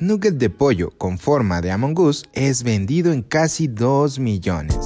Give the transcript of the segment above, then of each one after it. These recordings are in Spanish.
nugget de pollo con forma de Among Us es vendido en casi 2 millones.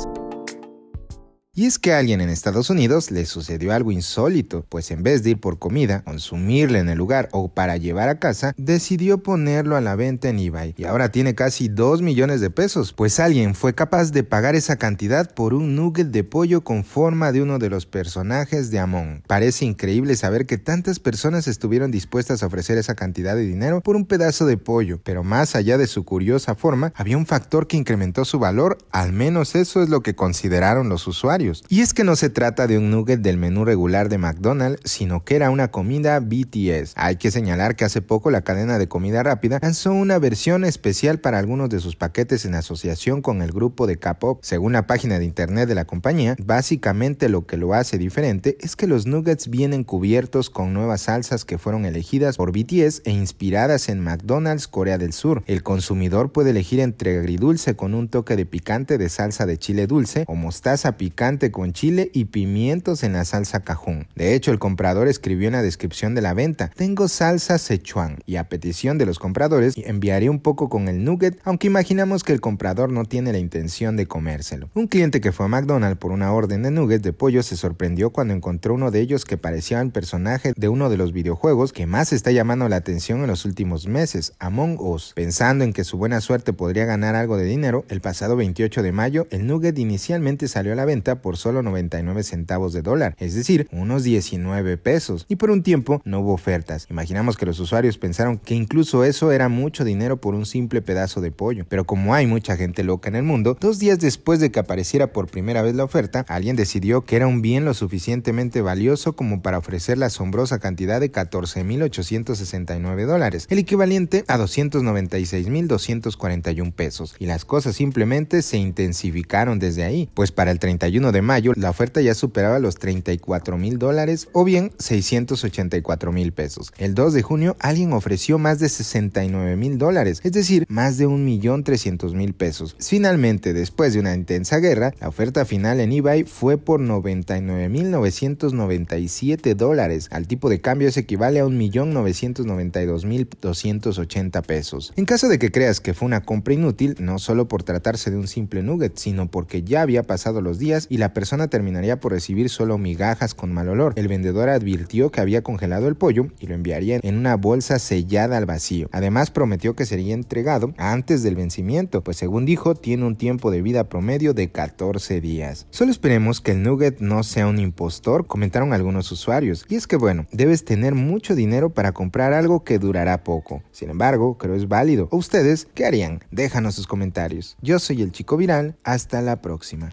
Y es que a alguien en Estados Unidos le sucedió algo insólito, pues en vez de ir por comida, consumirla en el lugar o para llevar a casa, decidió ponerlo a la venta en eBay y ahora tiene casi 2 millones de pesos, pues alguien fue capaz de pagar esa cantidad por un nugget de pollo con forma de uno de los personajes de Amon. Parece increíble saber que tantas personas estuvieron dispuestas a ofrecer esa cantidad de dinero por un pedazo de pollo, pero más allá de su curiosa forma, había un factor que incrementó su valor, al menos eso es lo que consideraron los usuarios. Y es que no se trata de un nugget del menú regular de McDonald's, sino que era una comida BTS. Hay que señalar que hace poco la cadena de comida rápida lanzó una versión especial para algunos de sus paquetes en asociación con el grupo de K-pop. Según la página de internet de la compañía, básicamente lo que lo hace diferente es que los nuggets vienen cubiertos con nuevas salsas que fueron elegidas por BTS e inspiradas en McDonald's Corea del Sur. El consumidor puede elegir entre agridulce con un toque de picante de salsa de chile dulce o mostaza picante con chile y pimientos en la salsa cajón. De hecho, el comprador escribió en la descripción de la venta, tengo salsa Sichuan y a petición de los compradores enviaré un poco con el nugget, aunque imaginamos que el comprador no tiene la intención de comérselo. Un cliente que fue a McDonald's por una orden de nuggets de pollo se sorprendió cuando encontró uno de ellos que parecía el personaje de uno de los videojuegos que más está llamando la atención en los últimos meses, Among Us. Pensando en que su buena suerte podría ganar algo de dinero, el pasado 28 de mayo el nugget inicialmente salió a la venta por solo 99 centavos de dólar, es decir, unos 19 pesos, y por un tiempo no hubo ofertas. Imaginamos que los usuarios pensaron que incluso eso era mucho dinero por un simple pedazo de pollo, pero como hay mucha gente loca en el mundo, dos días después de que apareciera por primera vez la oferta, alguien decidió que era un bien lo suficientemente valioso como para ofrecer la asombrosa cantidad de 14.869 dólares, el equivalente a 296.241 pesos, y las cosas simplemente se intensificaron desde ahí, pues para el 31 de mayo la oferta ya superaba los 34 mil dólares o bien 684 mil pesos. El 2 de junio alguien ofreció más de 69 mil dólares, es decir, más de 1.300.000 pesos. Finalmente, después de una intensa guerra, la oferta final en eBay fue por 99.997 dólares. Al tipo de cambio se equivale a 1.992.280 pesos. En caso de que creas que fue una compra inútil, no solo por tratarse de un simple nugget, sino porque ya había pasado los días y la la persona terminaría por recibir solo migajas con mal olor. El vendedor advirtió que había congelado el pollo y lo enviaría en una bolsa sellada al vacío. Además prometió que sería entregado antes del vencimiento, pues según dijo tiene un tiempo de vida promedio de 14 días. Solo esperemos que el nugget no sea un impostor, comentaron algunos usuarios. Y es que bueno, debes tener mucho dinero para comprar algo que durará poco. Sin embargo, creo es válido. ¿O ustedes qué harían? Déjanos sus comentarios. Yo soy el chico viral, hasta la próxima.